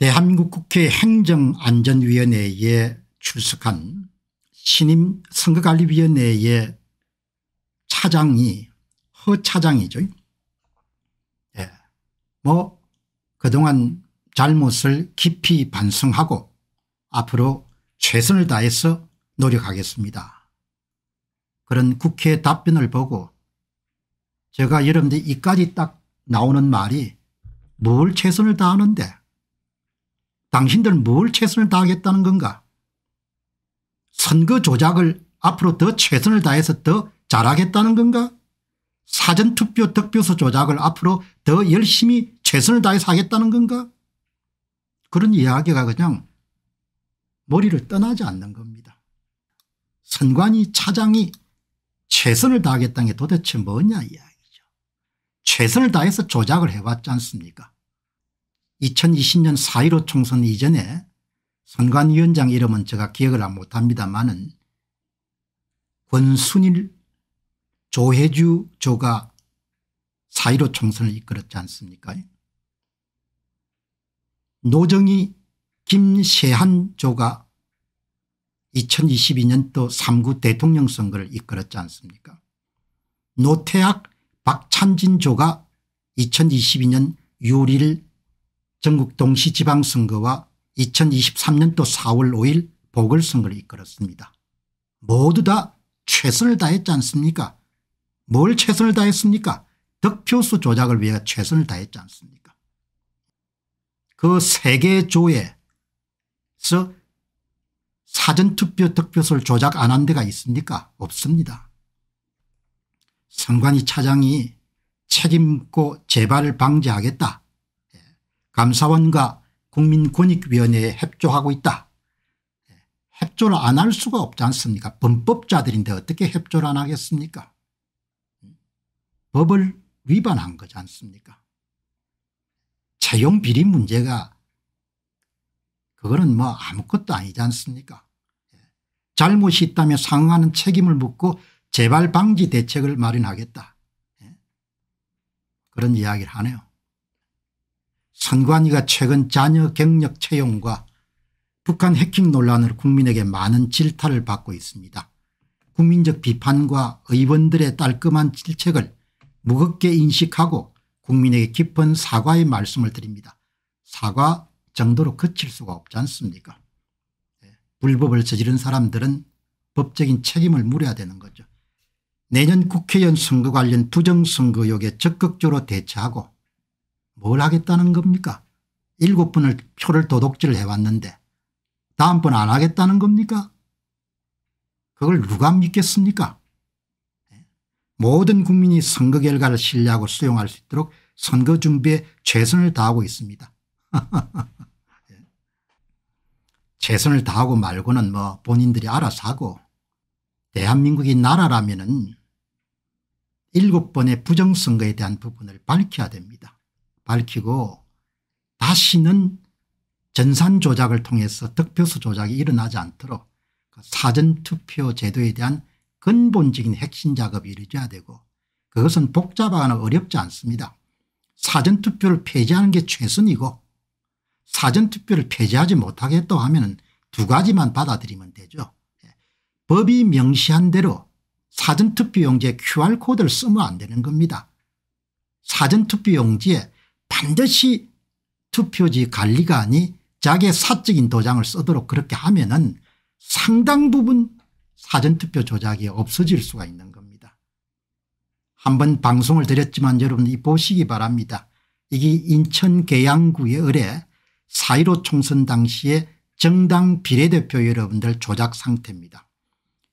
대한민국 국회 행정안전위원회에 출석한 신임 선거관리위원회의 차장이 허 차장이죠. 예. 뭐 그동안 잘못을 깊이 반성하고 앞으로 최선을 다해서 노력하겠습니다. 그런 국회 답변을 보고 제가 여러분들 이까지 딱 나오는 말이 뭘 최선을 다하는데 당신들 뭘 최선을 다하겠다는 건가 선거 조작을 앞으로 더 최선을 다해서 더 잘하겠다는 건가 사전투표 득표수 조작을 앞으로 더 열심히 최선을 다해서 하겠다는 건가 그런 이야기가 그냥 머리를 떠나지 않는 겁니다. 선관위 차장이 최선을 다하겠다는 게 도대체 뭐냐 이야기죠. 최선을 다해서 조작을 해왔지 않습니까 2020년 4.15 총선 이전에 선관위원장 이름은 제가 기억을 못합니다만은 권순일 조혜주 조가 4.15 총선을 이끌었지 않습니까 노정희 김세한 조가 2022년도 3구 대통령 선거를 이끌었지 않습니까 노태학 박찬진 조가 2022년 6월 1일 전국 동시지방선거와 2023년도 4월 5일 보궐선거를 이끌었습니다. 모두 다 최선을 다했지 않습니까 뭘 최선을 다했습니까 득표수 조작을 위해 최선을 다했지 않습니까 그 세계조에서 사전투표 득표수를 조작 안 한 데가 있습니까 없습니다. 선관위 차장이 책임있고 재발을 방지하겠다 감사원과 국민권익위원회에 협조하고 있다. 협조를 안 할 수가 없지 않습니까 범법자들인데 어떻게 협조를 안 하겠습니까 법을 위반한 거지 않습니까 채용 비리 문제가 그거는 뭐 아무것도 아니지 않습니까 잘못이 있다며 상응하는 책임을 묻고 재발 방지 대책을 마련하겠다 그런 이야기를 하네요. 선관위가 최근 자녀 경력 채용과 북한 해킹 논란으로 국민에게 많은 질타를 받고 있습니다. 국민적 비판과 의원들의 깔끔한 질책을 무겁게 인식하고 국민에게 깊은 사과의 말씀을 드립니다. 사과 정도로 그칠 수가 없지 않습니까 예, 불법을 저지른 사람들은 법적인 책임을 물어야 되는 거죠. 내년 국회의원 선거 관련 부정선거 욕에 적극적으로 대처하고 뭘 하겠다는 겁니까 일곱 분을 표를 도둑질 해왔는데 다음번 안 하겠다는 겁니까 그걸 누가 믿겠습니까 모든 국민이 선거 결과를 신뢰하고 수용할 수 있도록 선거 준비에 최선을 다하고 있습니다. 최선을 다하고 말고는 뭐 본인들이 알아서 하고 대한민국이 나라라면 은 일곱 번의 부정선거에 대한 부분을 밝혀야 됩니다. 밝히고 다시는 전산 조작을 통해서 득표수 조작이 일어나지 않도록 그 사전투표 제도에 대한 근본적인 핵심 작업이 이루어져야 되고 그것은 복잡하거나 어렵지 않습니다. 사전투표를 폐지하는 게 최선이고 사전투표를 폐지하지 못하겠다 하면 두 가지만 받아들이면 되죠. 예. 법이 명시한 대로 사전투표용지에 QR코드를 쓰면 안 되는 겁니다. 사전투표용지에 반드시 투표지 관리관이 자기의 사적인 도장을 쓰도록 그렇게 하면 은 상당 부분 사전투표 조작이 없어질 수가 있는 겁니다. 한번 방송을 드렸지만 여러분 이 보시기 바랍니다. 이게 인천 계양구의 의뢰 4.15 총선 당시에 정당 비례대표 여러분들 조작 상태입니다.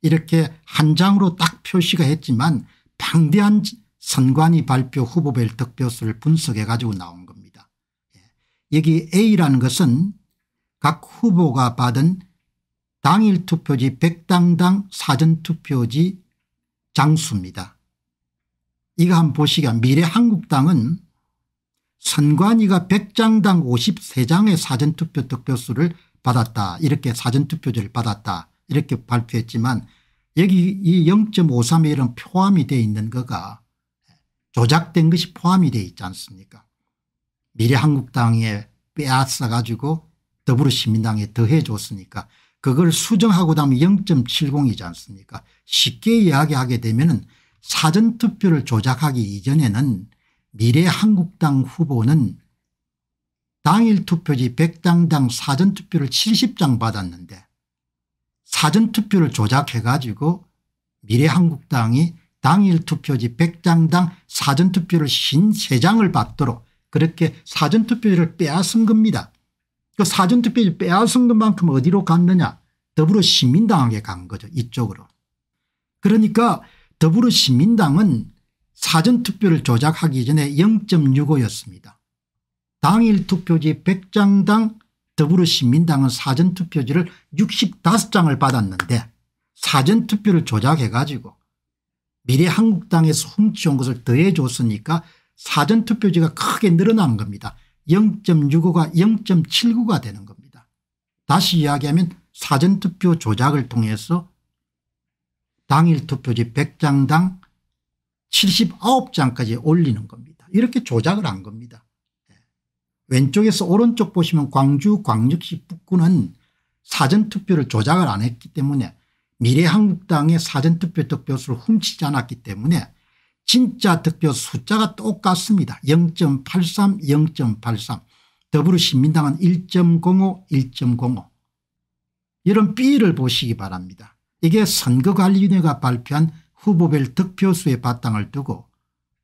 이렇게 한 장으로 딱 표시가 했지만 방대한 선관위 발표 후보별 득표수를 분석해 가지고 나온 겁니다. 예. 여기 A라는 것은 각 후보가 받은 당일 투표지 100당당 사전투표지 장수입니다. 이거 한번 보시기 미래한국당은 선관위가 100장당 53장의 사전투표 득표수를 받았다. 이렇게 사전투표제를 받았다. 이렇게 발표했지만 여기 이 0.53에 이 표함이 되어 있는 거가 조작된 것이 포함이 되어 있지 않습니까 미래한국당에 빼앗아 가지고 더불어시민당에 더해줬으니까 그걸 수정하고 나면 0.70이지 않습니까 쉽게 이야기하게 되면 사전투표를 조작하기 이전에는 미래한국당 후보는 당일 투표지 100장당 사전투표를 70장 받았는데 사전투표를 조작해 가지고 미래한국당이 당일 투표지 100장당 사전투표를 신 3장을 받도록 그렇게 사전투표지를 빼앗은 겁니다. 그 사전투표지 빼앗은 것만큼 어디로 갔느냐 더불어 시민당에게 간 거죠 이쪽으로. 그러니까 더불어 시민당은 사전투표를 조작하기 전에 0.65였습니다. 당일 투표지 100장당 더불어 시민당은 사전투표지를 65장을 받았는데 사전투표를 조작해 가지고 미래한국당에서 훔쳐온 것을 더해줬으니까 사전투표지가 크게 늘어난 겁니다. 0.65가 0.79가 되는 겁니다. 다시 이야기하면 사전투표 조작을 통해서 당일 투표지 100장당 79장까지 올리는 겁니다. 이렇게 조작을 한 겁니다. 예. 왼쪽에서 오른쪽 보시면 광주 광역시 북구는 사전투표를 조작을 안 했기 때문에 미래한국당의 사전투표 득표수를 훔치지 않았기 때문에 진짜 득표 숫자가 똑같습니다. 0.83 0.83 더불어신민당은 1.05 1.05 이런 B를 보시기 바랍니다. 이게 선거관리위원회가 발표한 후보별 득표수의 바탕을 두고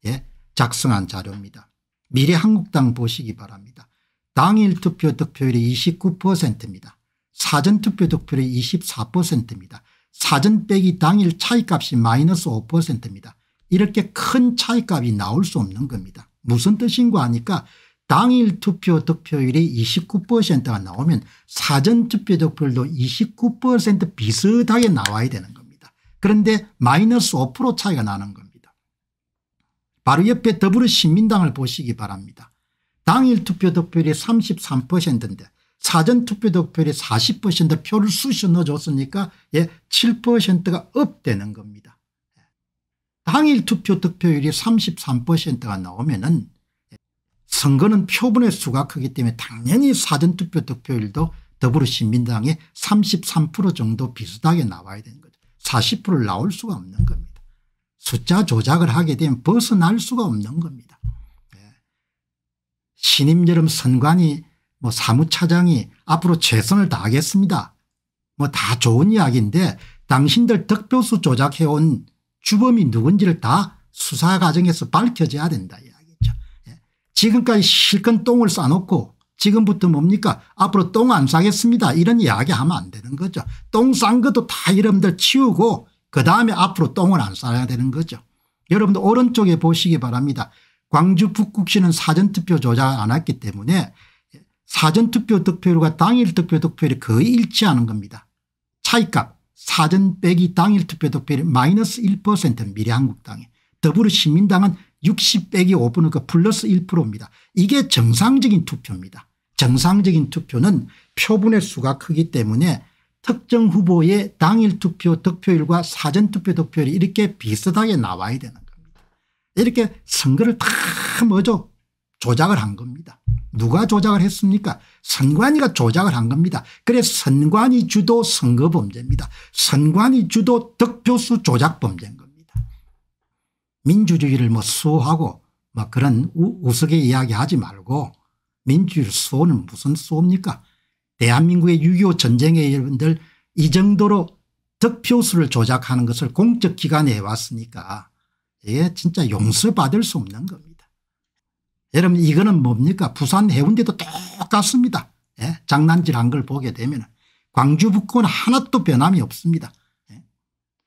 예, 작성한 자료입니다. 미래한국당 보시기 바랍니다. 당일 투표 득표율이 29%입니다. 사전투표 득표율이 24%입니다. 사전 빼기 당일 차이값이 마이너스 5%입니다. 이렇게 큰 차이값이 나올 수 없는 겁니다. 무슨 뜻인고 하니까 당일 투표 득표율이 29%가 나오면 사전 투표 득표율도 29% 비슷하게 나와야 되는 겁니다. 그런데 마이너스 5% 차이가 나는 겁니다. 바로 옆에 더불어신민당을 보시기 바랍니다. 당일 투표 득표율이 33%인데 사전투표 득표율이 40% 표를 쑤셔 넣어줬으니까 예, 7%가 업되는 겁니다. 당일 투표 득표율이 33%가 나오면 은 예, 선거는 표본의 수가 크기 때문에 당연히 사전투표 득표율도 더불어시민당의 33% 정도 비슷하게 나와야 되는 거죠. 40%를 나올 수가 없는 겁니다. 숫자 조작을 하게 되면 벗어날 수가 없는 겁니다. 예. 신임 여름 선관위 뭐 사무차장이 앞으로 최선을 다하겠습니다. 뭐 다 좋은 이야기인데 당신들 득표수 조작해온 주범이 누군지를 다 수사 과정에서 밝혀져야 된다 이야기죠. 예. 지금까지 실컷 똥을 싸놓고 지금부터 뭡니까 앞으로 똥 안 싸겠습니다 이런 이야기하면 안 되는 거죠. 똥 싼 것도 다 여러분들 치우고 그다음에 앞으로 똥을 안 싸야 되는 거죠. 여러분들 오른쪽에 보시기 바랍니다. 광주 북극시는 사전투표 조작 안 했기 때문에 사전투표 득표율과 당일 투표 득표율이 거의 일치하는 겁니다. 차이값 사전 빼기 당일 투표 득표율 마이너스 1 미래한국당에 더불어시민당은 60 빼기 5%가 그 플러스 1%입니다. 이게 정상적인 투표입니다. 정상적인 투표는 표본의 수가 크기 때문에 특정 후보의 당일 투표 득표율과 사전 투표 득표율이 이렇게 비슷하게 나와야 되는 겁니다. 이렇게 선거를 다 뭐죠 조작을 한 겁니다. 누가 조작을 했습니까 선관위가 조작을 한 겁니다. 그래서 선관위 주도 선거 범죄입니다. 선관위 주도 득표수 조작 범죄인 겁니다. 민주주의를 뭐 수호하고 막 뭐 그런 우스개 이야기하지 말고 민주주의 수호는 무슨 수호입니까 대한민국의 6.25 전쟁에 여러분들 이 정도로 득표수를 조작하는 것을 공적기관에 해왔으니까 이게 예, 진짜 용서받을 수 없는 겁니다. 여러분 이거는 뭡니까 부산 해운대도 똑같습니다. 예? 장난질한 걸 보게 되면 광주 북는 하나도 변함이 없습니다. 예?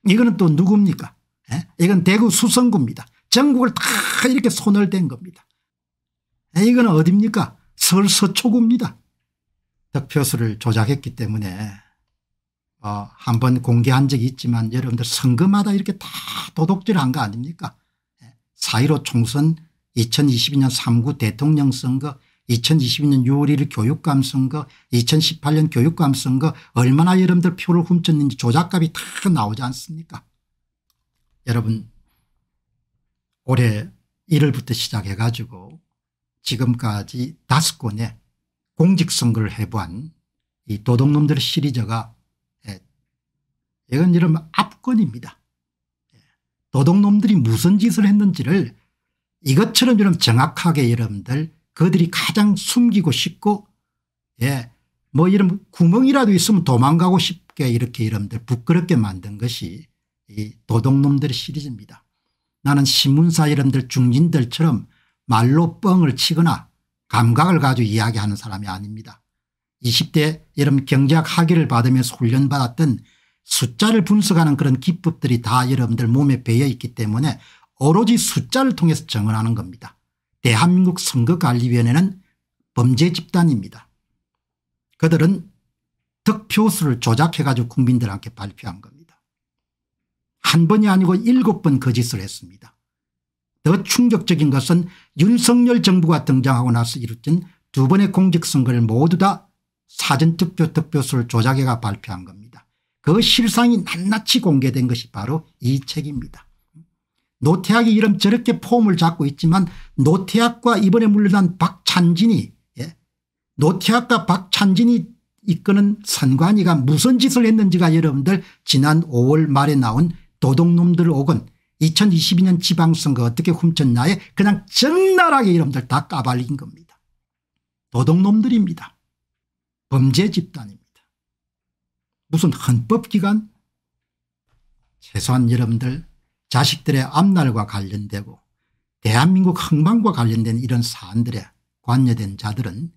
이거는 또 누굽니까 예? 이건 대구 수성구입니다. 전국을 다 이렇게 손을 댄 겁니다. 예? 이거는 어딥니까 서울 서초구입니다 득표수를 조작했기 때문에 어, 한 번 공개한 적이 있지만 여러분들 선거마다 이렇게 다 도둑질한 거 아닙니까 4.15 예? 총선 2022년 3구 대통령 선거 2022년 6월 1일 교육감 선거 2018년 교육감 선거 얼마나 여러분들 표를 훔쳤는지 조작값이 다 나오지 않습니까 여러분 올해 1월부터 시작해 가지고 지금까지 다섯 건의 공직선거를 해보한 이 도둑놈들 시리즈가 예, 이건 이런 압권입니다. 예, 도둑놈들이 무슨 짓을 했는지를 이것처럼 여러분 정확하게 여러분들 그들이 가장 숨기고 싶고 예, 뭐 이런 구멍이라도 있으면 도망가고 싶게 이렇게 여러분들 부끄럽게 만든 것이 이 도둑놈들의 시리즈입니다. 나는 신문사 여러분들 중진들처럼 말로 뻥을 치거나 감각을 가지고 이야기하는 사람이 아닙니다. 20대 여러분 경제학 학위를 받으면서 훈련받았던 숫자를 분석하는 그런 기법들이 다 여러분들 몸에 배어 있기 때문에 오로지 숫자를 통해서 정언하는 겁니다. 대한민국 선거관리위원회는 범죄 집단입니다. 그들은 득표수를 조작해가지고 국민들한테 발표한 겁니다. 한 번이 아니고 일곱 번 거짓을 그 했습니다. 더 충격적인 것은 윤석열 정부가 등장하고 나서 이루어진 두 번의 공직선거를 모두 다 사전투표 득표수를 조작해가 발표한 겁니다. 그 실상이 낱낱이 공개된 것이 바로 이 책입니다. 노태학이 이름 저렇게 폼을 잡고 있지만 노태학과 이번에 물러난 박찬진이 예? 노태학과 박찬진이 이끄는 선관위가 무슨 짓을 했는지가 여러분들 지난 5월 말에 나온 도둑놈들 오은 2022년 지방선거 어떻게 훔쳤나에 그냥 적나라하게 여러분들 다 까발린 겁니다. 도둑놈들입니다. 범죄 집단입니다. 무슨 헌법기관? 최소한 여러분들 자식들의 앞날과 관련되고 대한민국 흥망과 관련된 이런 사안들에 관여된 자들은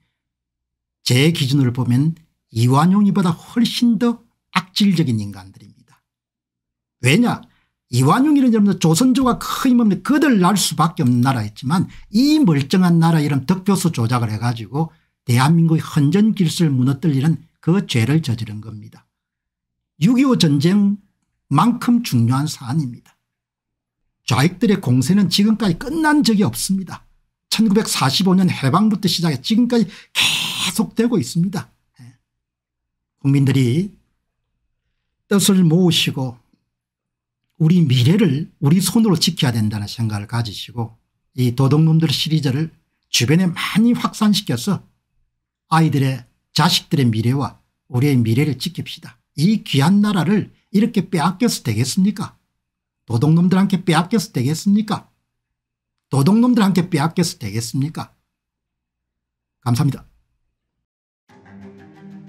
제 기준으로 보면 이완용이보다 훨씬 더 악질적인 인간들입니다. 왜냐 이완용이는 여러분 조선조가 크임없는 뭐 그들 날 수밖에 없는 나라였지만 이 멀쩡한 나라 이런 덕표수 조작을 해가지고 대한민국의 헌전길수를 무너뜨리는 그 죄를 저지른 겁니다. 6.25 전쟁만큼 중요한 사안입니다. 좌익들의 공세는 지금까지 끝난 적이 없습니다. 1945년 해방부터 시작해 지금까지 계속되고 있습니다. 예. 국민들이 뜻을 모으시고 우리 미래를 우리 손으로 지켜야 된다는 생각을 가지시고 이 도둑놈들 시리즈를 주변에 많이 확산시켜서 아이들의 자식들의 미래와 우리의 미래를 지킵시다. 이 귀한 나라를 이렇게 빼앗겨서 되겠습니까 도둑놈들한테 빼앗겨서 되겠습니까? 도둑놈들한테 빼앗겨서 되겠습니까? 감사합니다.